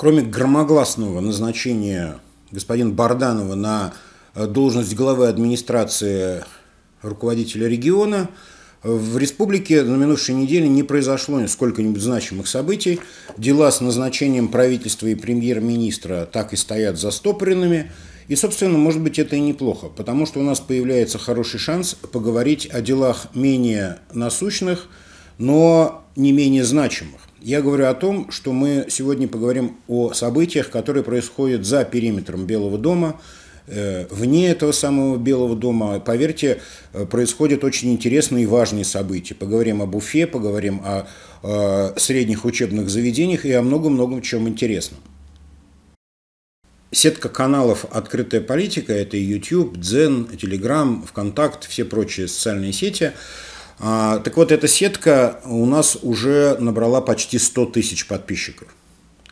кроме громогласного назначения господина Барданова на э, должность главы администрации руководителя региона, в республике на минувшей неделе не произошло сколько-нибудь значимых событий. Дела с назначением правительства и премьер-министра так и стоят застопоренными. И, собственно, может быть, это и неплохо, потому что у нас появляется хороший шанс поговорить о делах менее насущных, но не менее значимых. Я говорю о том, что мы сегодня поговорим о событиях, которые происходят за периметром Белого дома, э, вне этого самого Белого дома. Поверьте, э, происходят очень интересные и важные события. Поговорим об Уфе, поговорим о, средних учебных заведениях и о многом-многом чем интересном. Сетка каналов «Открытая политика» – это YouTube, Дзен, Telegram, ВКонтакт, все прочие социальные сети – а, так вот, эта сетка у нас уже набрала почти 100 тысяч подписчиков.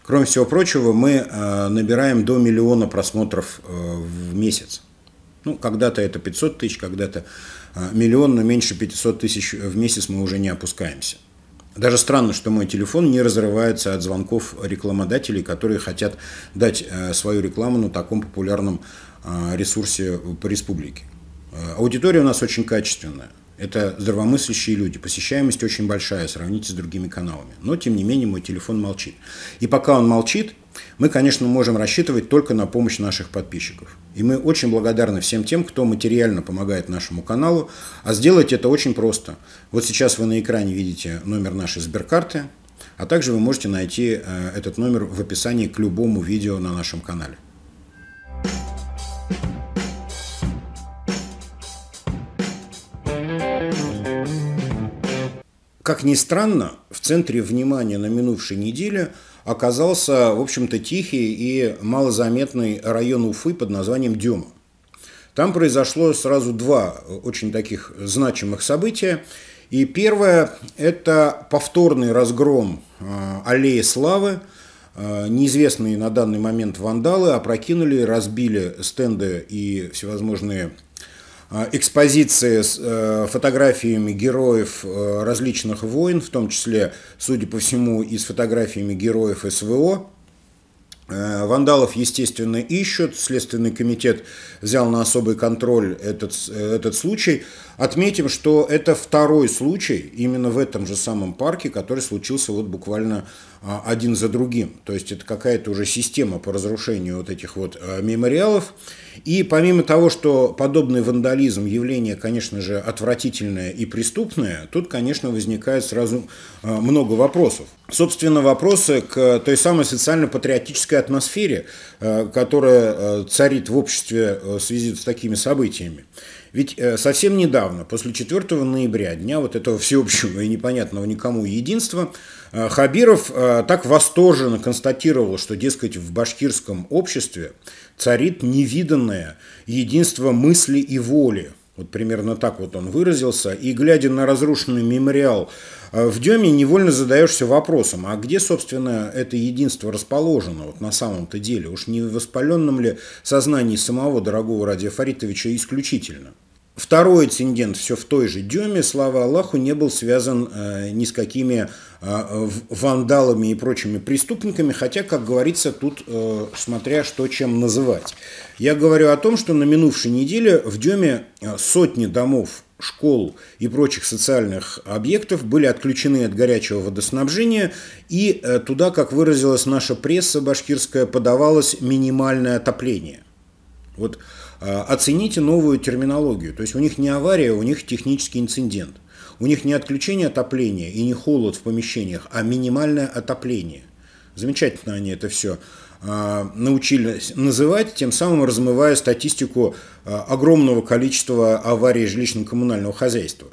Кроме всего прочего, мы э, набираем до миллиона просмотров э, в месяц. Ну, когда-то это 500 тысяч, когда-то э, миллион, но меньше 500 тысяч в месяц мы уже не опускаемся. Даже странно, что мой телефон не разрывается от звонков рекламодателей, которые хотят дать свою рекламу на таком популярном ресурсе по республике. Аудитория у нас очень качественная. Это здравомыслящие люди. Посещаемость очень большая, сравните с другими каналами. Но, тем не менее, мой телефон молчит. И пока он молчит, мы, конечно, можем рассчитывать только на помощь наших подписчиков. И мы очень благодарны всем тем, кто материально помогает нашему каналу. А сделать это очень просто. Вот сейчас вы на экране видите номер нашей сберкарты, а также вы можете найти э, этот номер в описании к любому видео на нашем канале. Как ни странно, в центре внимания на минувшей неделе оказался, в общем-то, тихий и малозаметный район Уфы под названием Дюма. Там произошло сразу два очень таких значимых события. И первое – это повторный разгром э, аллеи славы. Э, неизвестные на данный момент вандалы опрокинули, разбили стенды и всевозможные Э, экспозиции с э, фотографиями героев э, различных войн, в том числе, судя по всему, и с фотографиями героев СВО. Вандалов, естественно, ищут. Следственный комитет взял на особый контроль этот, этот случай. Отметим, что это второй случай именно в этом же самом парке, который случился вот буквально а, один за другим. То есть это какая-то уже система по разрушению вот этих вот мемориалов. И помимо того, что подобный вандализм явление, конечно же, отвратительное и преступное, тут, конечно, возникает сразу э, много вопросов. Собственно, вопросы к той самой социально-патриотической атмосфере, э, которая э, царит в обществе в связи с такими событиями. Ведь э, совсем недавно, после 4 ноября, дня вот этого всеобщего и непонятного никому единства, э, Хабиров э, так восторженно констатировал, что, дескать, в башкирском обществе царит невиданное единство мысли и воли. Вот примерно так вот он выразился. И глядя на разрушенный мемориал в Деме, невольно задаешься вопросом, а где, собственно, это единство расположено вот на самом-то деле? Уж не в воспаленном ли сознании самого дорогого Радия Фаритовича исключительно? Второй инцидент все в той же Дюме, слава Аллаху, не был связан э, ни с какими э, вандалами и прочими преступниками, хотя, как говорится, тут э, смотря что чем называть. Я говорю о том, что на минувшей неделе в Дюме э, сотни домов, школ и прочих социальных объектов были отключены от горячего водоснабжения, и э, туда, как выразилась наша пресса башкирская, подавалось минимальное отопление. Вот Э, оцените новую терминологию. То есть у них не авария, у них технический инцидент. У них не отключение отопления и не холод в помещениях, а минимальное отопление. Замечательно они это все э, научились называть, тем самым размывая статистику э, огромного количества аварий жилищно-коммунального хозяйства.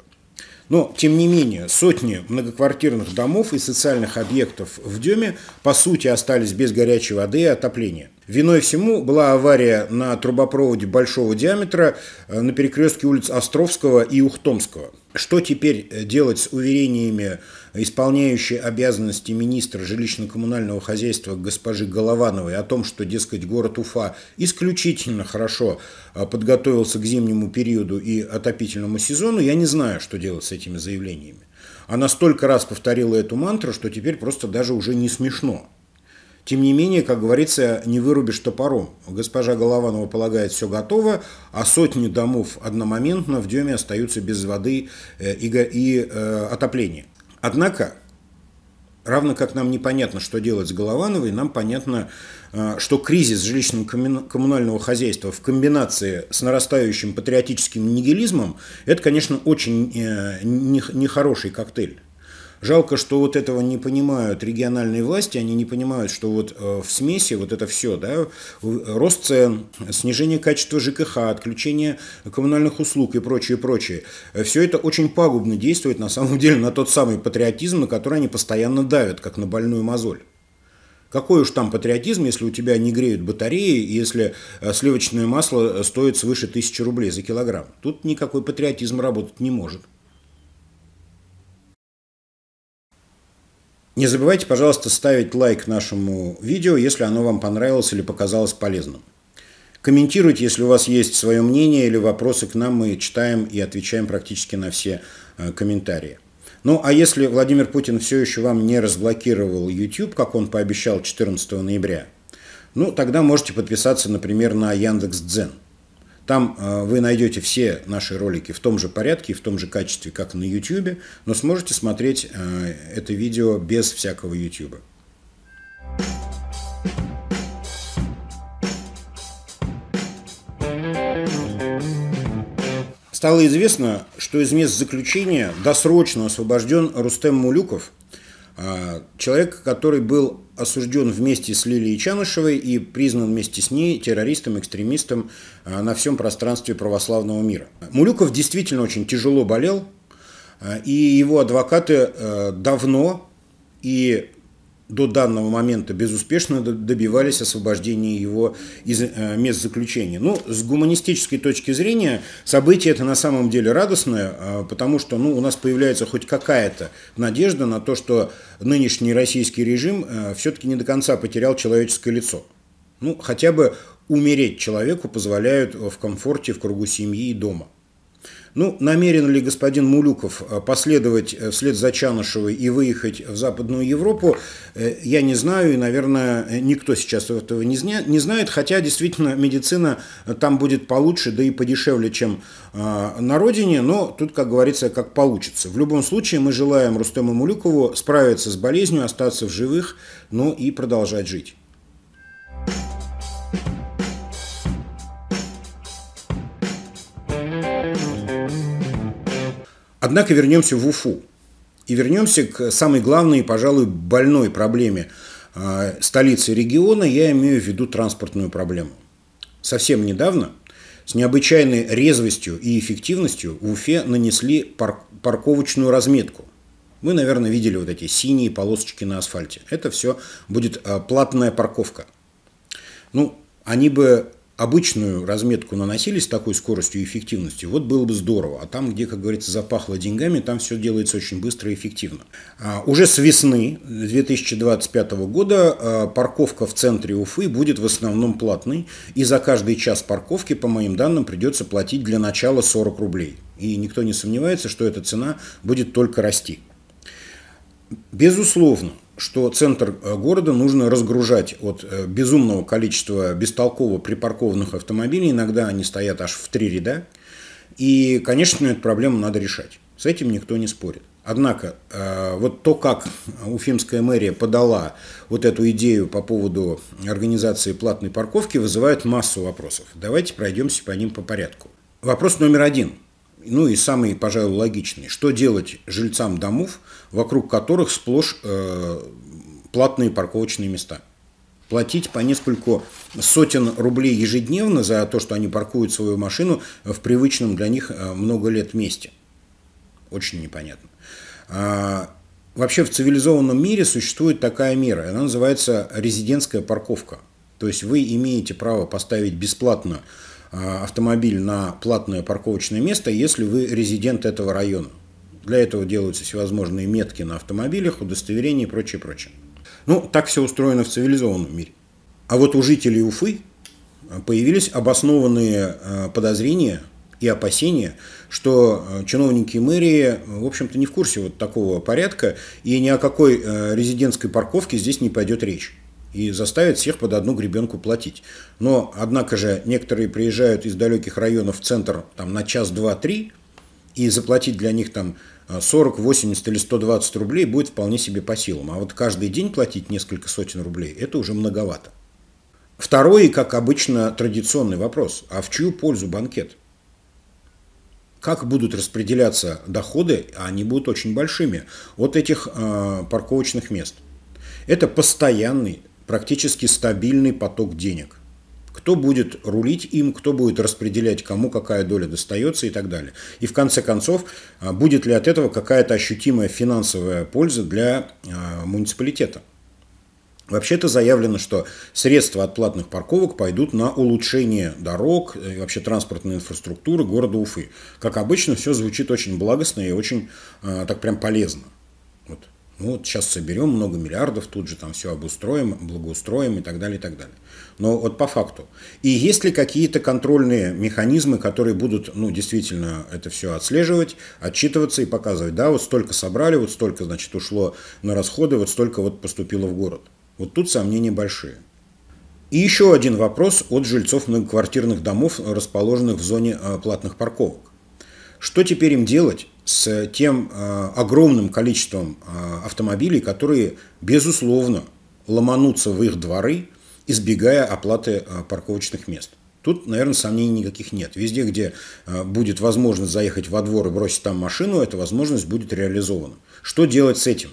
Но, тем не менее, сотни многоквартирных домов и социальных объектов в Деме, по сути, остались без горячей воды и отопления. Виной всему была авария на трубопроводе большого диаметра э, на перекрестке улиц Островского и Ухтомского. Что теперь э, делать с уверениями исполняющей обязанности министра жилищно-коммунального хозяйства госпожи Головановой о том, что, дескать, город Уфа исключительно хорошо э, подготовился к зимнему периоду и отопительному сезону, я не знаю, что делать с этими заявлениями. Она столько раз повторила эту мантру, что теперь просто даже уже не смешно. Тем не менее, как говорится, не вырубишь топором. Госпожа Голованова полагает, все готово, а сотни домов одномоментно в Деме остаются без воды э, и, и э, отопления. Однако, равно как нам непонятно, что делать с Головановой, нам понятно, э, что кризис жилищно-коммунального хозяйства в комбинации с нарастающим патриотическим нигилизмом – это, конечно, очень э, нехороший коктейль. Жалко, что вот этого не понимают региональные власти, они не понимают, что вот э, в смеси вот это все, да, рост цен, снижение качества ЖКХ, отключение коммунальных услуг и прочее, прочее. Э, все это очень пагубно действует на самом деле на тот самый патриотизм, на который они постоянно давят, как на больную мозоль. Какой уж там патриотизм, если у тебя не греют батареи, если э, сливочное масло стоит свыше тысячи рублей за килограмм. Тут никакой патриотизм работать не может. Не забывайте, пожалуйста, ставить лайк нашему видео, если оно вам понравилось или показалось полезным. Комментируйте, если у вас есть свое мнение или вопросы к нам, мы читаем и отвечаем практически на все э, комментарии. Ну, а если Владимир Путин все еще вам не разблокировал YouTube, как он пообещал 14 ноября, ну, тогда можете подписаться, например, на Яндекс.Дзен – там э, вы найдете все наши ролики в том же порядке и в том же качестве, как на YouTube, но сможете смотреть э, это видео без всякого YouTube. Стало известно, что из мест заключения досрочно освобожден Рустем Мулюков – а, человек, который был осужден вместе с Лилией Чанышевой и признан вместе с ней террористом, экстремистом а, на всем пространстве православного мира. Мулюков действительно очень тяжело болел, а, и его адвокаты давно и до данного момента безуспешно добивались освобождения его из э, мест заключения. Ну, с гуманистической точки зрения, событие это на самом деле радостное, а, потому что ну, у нас появляется хоть какая-то надежда на то, что нынешний российский режим э, все-таки не до конца потерял человеческое лицо. Ну, хотя бы умереть человеку позволяют в комфорте, в кругу семьи и дома. Ну, намерен ли господин Мулюков э, последовать э, вслед за Чанышевой и выехать в Западную Европу, э, я не знаю, и, наверное, никто сейчас этого не, знает, хотя действительно медицина там будет получше, да и подешевле, чем на родине, но тут, как говорится, как получится. В любом случае, мы желаем Рустему Мулюкову справиться с болезнью, остаться в живых, ну и продолжать жить. Однако вернемся в Уфу. И вернемся к самой главной и, пожалуй, больной проблеме а, столицы региона, я имею в виду транспортную проблему. Совсем недавно с необычайной резвостью и эффективностью в Уфе нанесли парковочную разметку. Мы, наверное, видели вот эти синие полосочки на асфальте. Это все будет а, платная парковка. Ну, они бы обычную разметку наносили с такой скоростью и эффективностью, вот было бы здорово. А там, где, как говорится, запахло деньгами, там все делается очень быстро и эффективно. А уже с весны 2025 года а, парковка в центре Уфы будет в основном платной, и за каждый час парковки, по моим данным, придется платить для начала 40 рублей. И никто не сомневается, что эта цена будет только расти. Безусловно, что центр э, города нужно разгружать от э, безумного количества бестолково припаркованных автомобилей, иногда они стоят аж в три ряда, и, конечно, эту проблему надо решать. С этим никто не спорит. Однако, э, вот то, как уфимская мэрия подала вот эту идею по поводу организации платной парковки, вызывает массу вопросов. Давайте пройдемся по ним по порядку. Вопрос номер один – ну и самый, пожалуй, логичный. Что делать жильцам домов, вокруг которых сплошь э, платные парковочные места? Платить по несколько сотен рублей ежедневно за то, что они паркуют свою машину в привычном для них э, много лет месте. Очень непонятно. А, вообще в цивилизованном мире существует такая мера. Она называется резидентская парковка. То есть вы имеете право поставить бесплатно э, Э, автомобиль на платное парковочное место, если вы резидент этого района. Для этого делаются всевозможные метки на автомобилях, удостоверения и прочее, прочее. Ну, так все устроено в цивилизованном мире. А вот у жителей Уфы э, появились обоснованные э, подозрения и опасения, что чиновники мэрии, в общем-то, не в курсе вот такого порядка, и ни о какой резидентской парковке здесь не пойдет речь и заставит всех под одну гребенку платить. Но, однако же, некоторые приезжают из далеких районов в центр там, на час, два, три, и заплатить для них там 40, 80 или 120 рублей будет вполне себе по силам. А вот каждый день платить несколько сотен рублей – это уже многовато. Второй, как обычно, традиционный вопрос. А в чью пользу банкет? Как будут распределяться доходы, а они будут очень большими, от этих э, парковочных мест? Это постоянный практически стабильный поток денег. Кто будет рулить им, кто будет распределять, кому какая доля достается и так далее. И в конце концов, а, будет ли от этого какая-то ощутимая финансовая польза для а, муниципалитета. Вообще-то заявлено, что средства от платных парковок пойдут на улучшение дорог э, и вообще транспортной инфраструктуры города Уфы. Как обычно, все звучит очень благостно и очень а, так прям полезно. Ну вот сейчас соберем много миллиардов, тут же там все обустроим, благоустроим и так далее, и так далее. Но вот по факту. И есть ли какие-то контрольные механизмы, которые будут, ну, действительно это все отслеживать, отчитываться и показывать, да, вот столько собрали, вот столько, значит, ушло на расходы, вот столько вот поступило в город. Вот тут сомнения большие. И еще один вопрос от жильцов многоквартирных домов, расположенных в зоне а, платных парковок. Что теперь им делать, с тем э, огромным количеством э, автомобилей, которые, безусловно, ломанутся в их дворы, избегая оплаты э, парковочных мест. Тут, наверное, сомнений никаких нет. Везде, где будет возможность заехать во двор и бросить там машину, эта возможность будет реализована. Что делать с этим?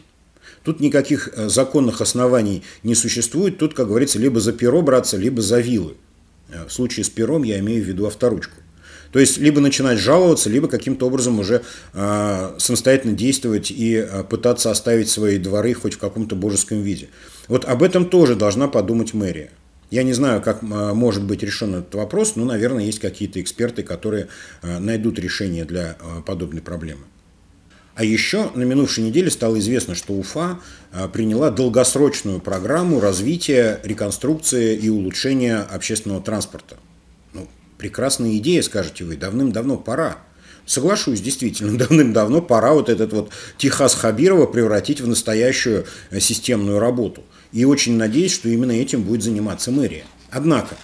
Тут никаких законных оснований не существует. Тут, как говорится, либо за перо браться, либо за вилы. В случае с пером я имею в виду авторучку. То есть либо начинать жаловаться, либо каким-то образом уже э, самостоятельно действовать и э, пытаться оставить свои дворы хоть в каком-то божеском виде. Вот об этом тоже должна подумать мэрия. Я не знаю, как а, может быть решен этот вопрос, но, наверное, есть какие-то эксперты, которые найдут решение для подобной проблемы. А еще на минувшей неделе стало известно, что Уфа приняла долгосрочную программу развития, реконструкции и улучшения общественного транспорта. Прекрасная идея, скажете вы, давным-давно пора. Соглашусь, действительно, давным-давно пора вот этот вот Техас Хабирова превратить в настоящую э, системную работу. И очень надеюсь, что именно этим будет заниматься мэрия. Однако,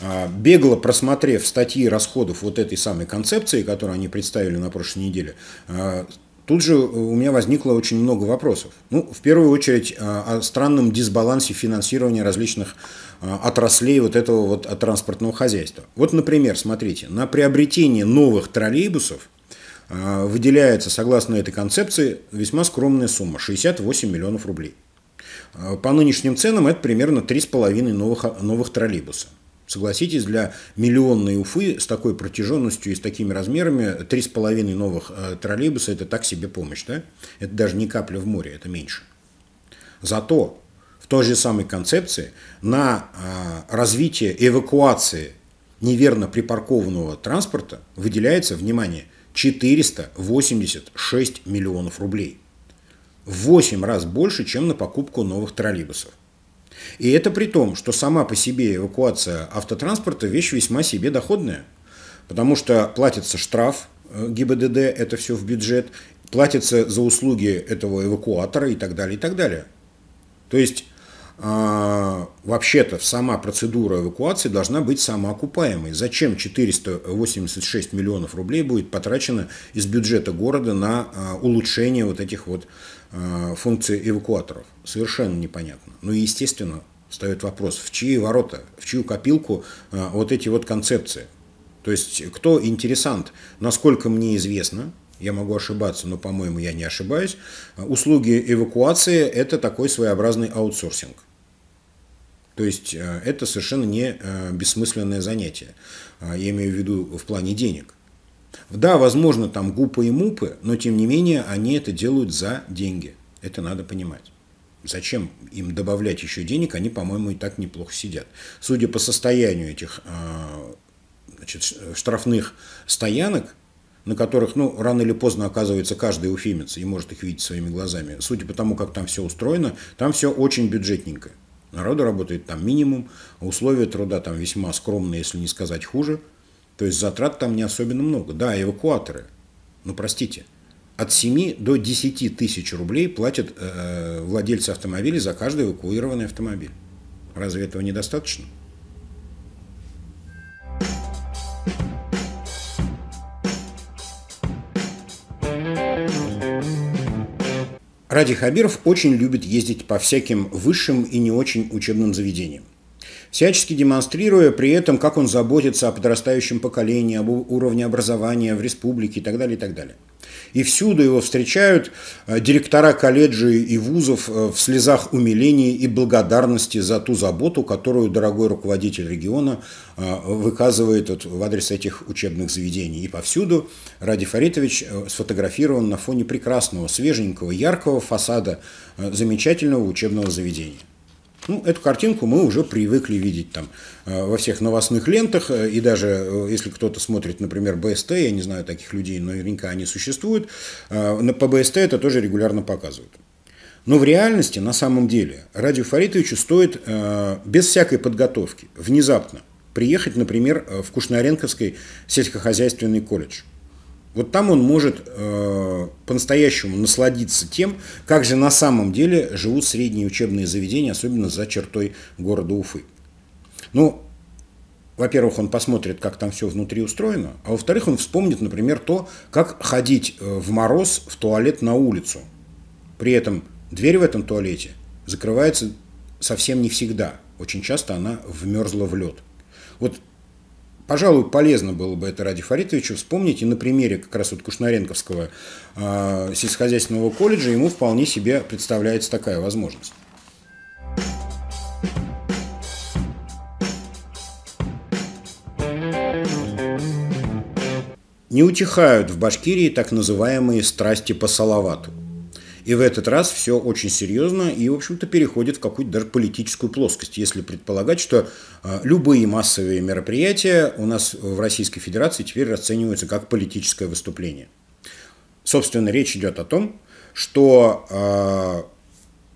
а, бегло просмотрев статьи расходов вот этой самой концепции, которую они представили на прошлой неделе, а, Тут же э, у меня возникло очень много вопросов. Ну, в первую очередь, а, о странном дисбалансе финансирования различных а, отраслей вот этого вот а, транспортного хозяйства. Вот, например, смотрите, на приобретение новых троллейбусов выделяется, согласно этой концепции, весьма скромная сумма – 68 миллионов рублей. По нынешним ценам это примерно 3,5 новых, новых троллейбуса – Согласитесь, для миллионной Уфы с такой протяженностью и с такими размерами 3,5 новых э, троллейбуса – это так себе помощь. Да? Это даже не капля в море, это меньше. Зато в той же самой концепции на э, развитие эвакуации неверно припаркованного транспорта выделяется, внимание, 486 миллионов рублей. В 8 раз больше, чем на покупку новых троллейбусов. И это при том, что сама по себе эвакуация автотранспорта вещь весьма себе доходная. Потому что платится штраф э, ГИБДД, это все в бюджет, платится за услуги этого эвакуатора и так далее, и так далее. То есть а, вообще-то сама процедура эвакуации должна быть самоокупаемой. Зачем 486 миллионов рублей будет потрачено из бюджета города на а, улучшение вот этих вот Э, функции эвакуаторов? Совершенно непонятно. Ну и, естественно, встает вопрос, в чьи ворота, в чью копилку э, вот эти вот концепции? То есть кто интересант, насколько мне известно, я могу ошибаться, но, по-моему, я не ошибаюсь, э, услуги эвакуации – это такой своеобразный аутсорсинг. То есть это совершенно не бессмысленное занятие. Я имею в виду в плане денег. Да, возможно, там гупы и мупы, но тем не менее они это делают за деньги. Это надо понимать. Зачем им добавлять еще денег? Они, по-моему, и так неплохо сидят. Судя по состоянию этих а, значит, штрафных стоянок, на которых, ну, рано или поздно оказывается каждый уфимец и может их видеть своими глазами. Судя по тому, как там все устроено, там все очень бюджетненько. Народу работает там минимум, условия труда там весьма скромные, если не сказать хуже – то есть затрат там не особенно много. Да, эвакуаторы. Ну, простите. От 7 до 10 тысяч рублей платят э, владельцы автомобилей за каждый эвакуированный автомобиль. Разве этого недостаточно? Ради Хабиров очень любит ездить по всяким высшим и не очень учебным заведениям всячески демонстрируя при этом, как он заботится о подрастающем поколении, об уровне образования в республике и так далее, и так далее. И всюду его встречают э, директора колледжей и вузов э, в слезах умиления и благодарности за ту заботу, которую дорогой руководитель региона э, выказывает в адрес этих учебных заведений. И повсюду Ради Фаритович сфотографирован на фоне прекрасного, свеженького, яркого фасада замечательного учебного заведения. Ну, эту картинку мы уже привыкли видеть там э, во всех новостных лентах, э, и даже э, если кто-то смотрит, например, БСТ, я не знаю таких людей, но наверняка они существуют, по БСТ это тоже регулярно показывают. Но в реальности, на самом деле, Радио Фаритовичу стоит без всякой подготовки, внезапно, приехать, например, в Кушнаренковский сельскохозяйственный колледж. Вот там он может по-настоящему насладиться тем, как же на самом деле живут средние учебные заведения, особенно за чертой города Уфы. Ну, во-первых, он посмотрит, как там все внутри устроено, а во-вторых, он вспомнит, например, то, как ходить э, в мороз в туалет на улицу. При этом дверь в этом туалете закрывается совсем не всегда. Очень часто она вмерзла в лед. Вот Пожалуй, полезно было бы это Ради Фаритовичу вспомнить, и на примере как раз вот Кушнаренковского э, сельскохозяйственного колледжа ему вполне себе представляется такая возможность. Не утихают в Башкирии так называемые страсти по Салавату – и в этот раз все очень серьезно и, в общем-то, переходит в какую-то даже политическую плоскость, если предполагать, что а, любые массовые мероприятия у нас в Российской Федерации теперь расцениваются как политическое выступление. Собственно, речь идет о том, что а,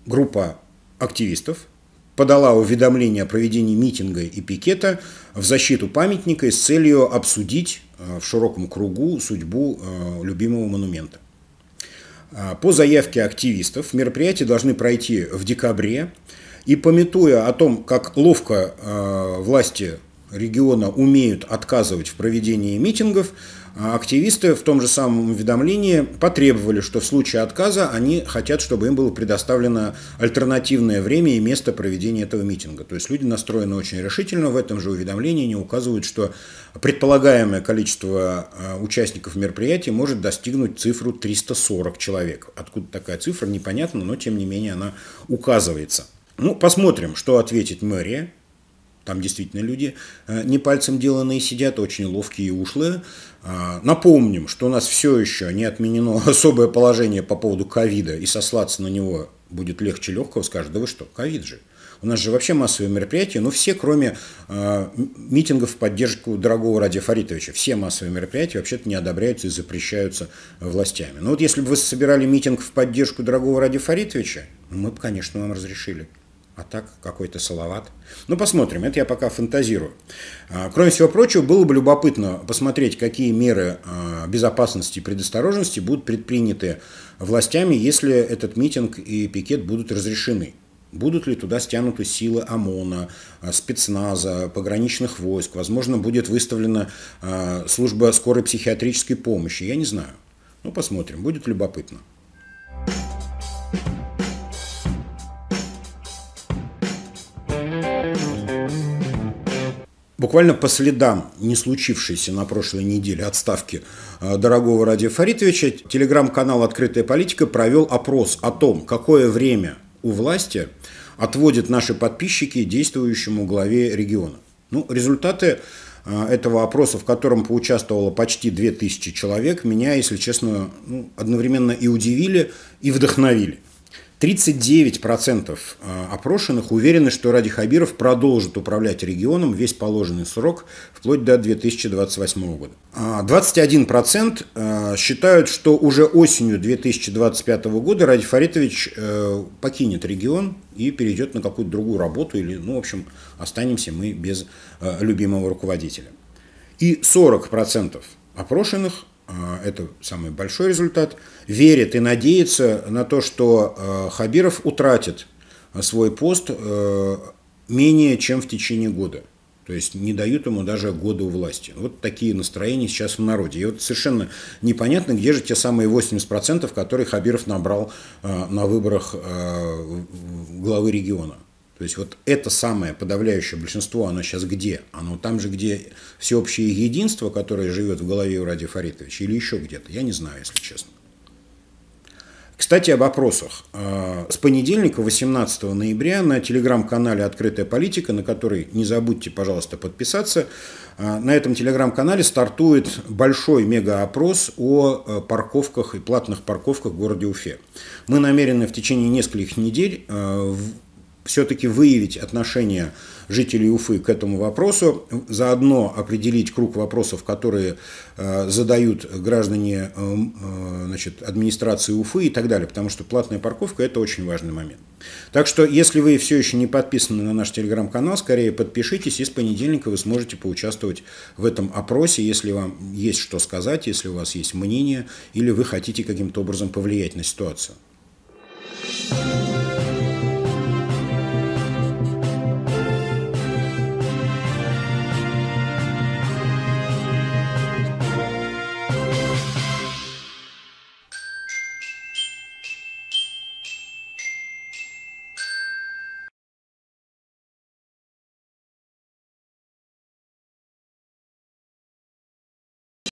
группа активистов подала уведомление о проведении митинга и пикета в защиту памятника с целью обсудить а, в широком кругу судьбу любимого монумента. А, по заявке активистов мероприятия должны пройти в декабре. И пометуя о том, как ловко э, власти региона умеют отказывать в проведении митингов, а активисты в том же самом уведомлении потребовали, что в случае отказа они хотят, чтобы им было предоставлено альтернативное время и место проведения этого митинга. То есть люди настроены очень решительно. В этом же уведомлении не указывают, что предполагаемое количество а, участников мероприятия может достигнуть цифру 340 человек. Откуда такая цифра, непонятно, но тем не менее она указывается. Ну, посмотрим, что ответит мэрия там действительно люди э, не пальцем деланные сидят, очень ловкие и ушлые. А, напомним, что у нас все еще не отменено особое положение по поводу ковида, и сослаться на него будет легче легкого, скажут, да вы что, ковид же. У нас же вообще массовые мероприятия, но ну, все, кроме э, митингов в поддержку дорогого Ради Фаритовича, все массовые мероприятия вообще-то не одобряются и запрещаются властями. Но вот если бы вы собирали митинг в поддержку дорогого Ради Фаритовича, ну, мы бы, конечно, вам разрешили а так какой-то салават. Ну, посмотрим, это я пока фантазирую. А, кроме всего прочего, было бы любопытно посмотреть, какие меры а, безопасности и предосторожности будут предприняты властями, если этот митинг и пикет будут разрешены. Будут ли туда стянуты силы ОМОНа, а, спецназа, пограничных войск? Возможно, будет выставлена служба скорой психиатрической помощи. Я не знаю. Ну, посмотрим. Будет любопытно. Буквально по следам не случившейся на прошлой неделе отставки э, дорогого Ради Фаритовича, телеграм-канал «Открытая политика» провел опрос о том, какое время у власти отводят наши подписчики действующему главе региона. Ну, результаты э, этого опроса, в котором поучаствовало почти 2000 человек, меня, если честно, ну, одновременно и удивили, и вдохновили. 39% э, опрошенных уверены, что Ради Хабиров продолжит управлять регионом весь положенный срок вплоть до 2028 года. 21% а э, считают, что уже осенью 2025 года Ради Фаритович э, покинет регион и перейдет на какую-то другую работу или, ну, в общем, останемся мы без любимого руководителя. И 40% опрошенных Э, это самый большой результат, верит и надеется на то, что э, Хабиров утратит свой пост э, менее чем в течение года. То есть не дают ему даже года у власти. Вот такие настроения сейчас в народе. И вот совершенно непонятно, где же те самые 80%, которые Хабиров набрал на выборах главы региона. То есть вот это самое подавляющее большинство, оно сейчас где? Оно там же, где всеобщее единство, которое живет в голове у Ради Фаритовича, или еще где-то? Я не знаю, если честно. Кстати, о вопросах. А, с понедельника, 18 ноября, на телеграм-канале «Открытая политика», на который не забудьте, пожалуйста, подписаться, а, на этом телеграм-канале стартует большой мега-опрос о а, парковках и платных парковках в городе Уфе. Мы намерены в течение нескольких недель все-таки выявить отношение жителей Уфы к этому вопросу, заодно определить круг вопросов, которые э, задают граждане э, э, значит, администрации Уфы и так далее, потому что платная парковка – это очень важный момент. Так что, если вы все еще не подписаны на наш телеграм-канал, скорее подпишитесь, и с понедельника вы сможете поучаствовать в этом опросе, если вам есть что сказать, если у вас есть мнение, или вы хотите каким-то образом повлиять на ситуацию. Thank you